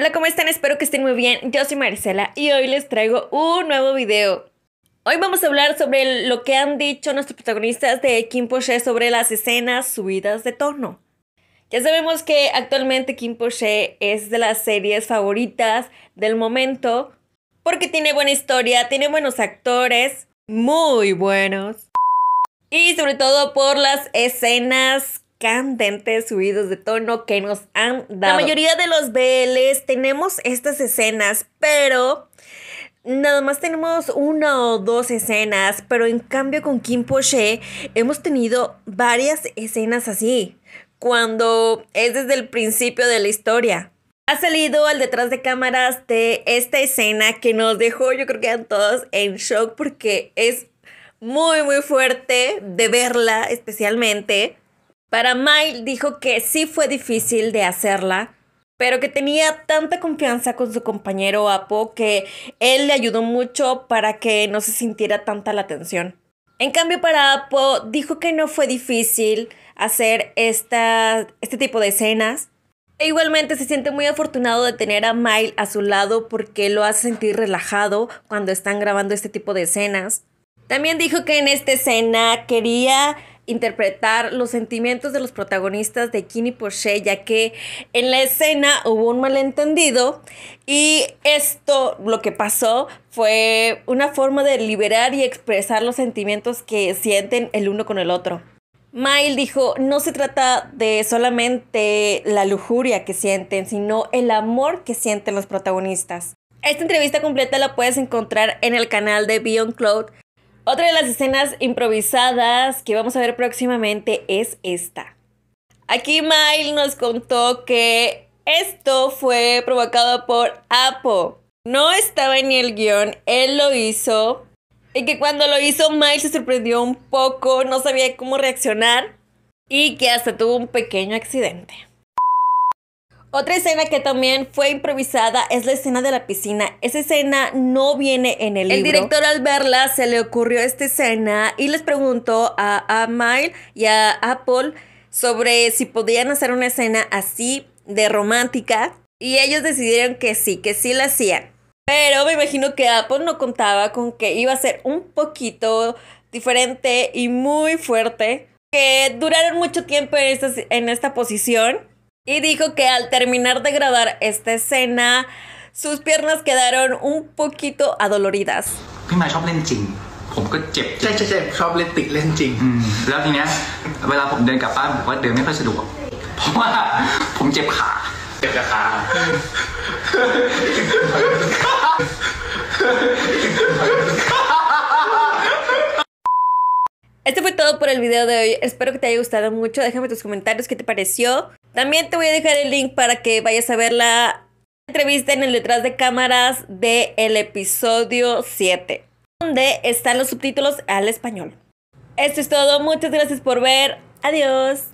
Hola, ¿cómo están? Espero que estén muy bien. Yo soy Marisela y hoy les traigo un nuevo video. Hoy vamos a hablar sobre lo que han dicho nuestros protagonistas de Kim poche sobre las escenas subidas de tono. Ya sabemos que actualmente Kim poche es de las series favoritas del momento porque tiene buena historia, tiene buenos actores, muy buenos. Y sobre todo por las escenas candentes subidos de tono que nos han dado. La mayoría de los BLs tenemos estas escenas, pero nada más tenemos una o dos escenas, pero en cambio con Kim Poche hemos tenido varias escenas así, cuando es desde el principio de la historia. Ha salido al detrás de cámaras de esta escena que nos dejó, yo creo que a todos en shock porque es muy, muy fuerte de verla especialmente. Para Mail dijo que sí fue difícil de hacerla, pero que tenía tanta confianza con su compañero Apo que él le ayudó mucho para que no se sintiera tanta la tensión. En cambio, para Apo dijo que no fue difícil hacer esta, este tipo de escenas. E igualmente se siente muy afortunado de tener a Mail a su lado porque lo hace sentir relajado cuando están grabando este tipo de escenas. También dijo que en esta escena quería interpretar los sentimientos de los protagonistas de Kini Porsche, ya que en la escena hubo un malentendido y esto lo que pasó fue una forma de liberar y expresar los sentimientos que sienten el uno con el otro. Mail dijo, no se trata de solamente la lujuria que sienten, sino el amor que sienten los protagonistas. Esta entrevista completa la puedes encontrar en el canal de Beyond Cloud otra de las escenas improvisadas que vamos a ver próximamente es esta. Aquí Mile nos contó que esto fue provocado por Apo. No estaba en el guión, él lo hizo. Y que cuando lo hizo, Mile se sorprendió un poco, no sabía cómo reaccionar. Y que hasta tuvo un pequeño accidente. Otra escena que también fue improvisada es la escena de la piscina. Esa escena no viene en el, el libro. El director al verla se le ocurrió esta escena y les preguntó a, a Mile y a, Apple sobre si podían hacer una escena así de romántica y ellos decidieron que sí, que sí la hacían. Pero me imagino que Apple no contaba con que iba a ser un poquito diferente y muy fuerte. Que duraron mucho tiempo en esta posición y dijo que al terminar de grabar esta escena, sus piernas quedaron un poquito adoloridas. esto fue todo por el video de hoy. Espero que te haya gustado mucho. Déjame tus comentarios qué te pareció. También te voy a dejar el link para que vayas a ver la entrevista en el detrás de cámaras del episodio 7, donde están los subtítulos al español. Esto es todo, muchas gracias por ver, adiós.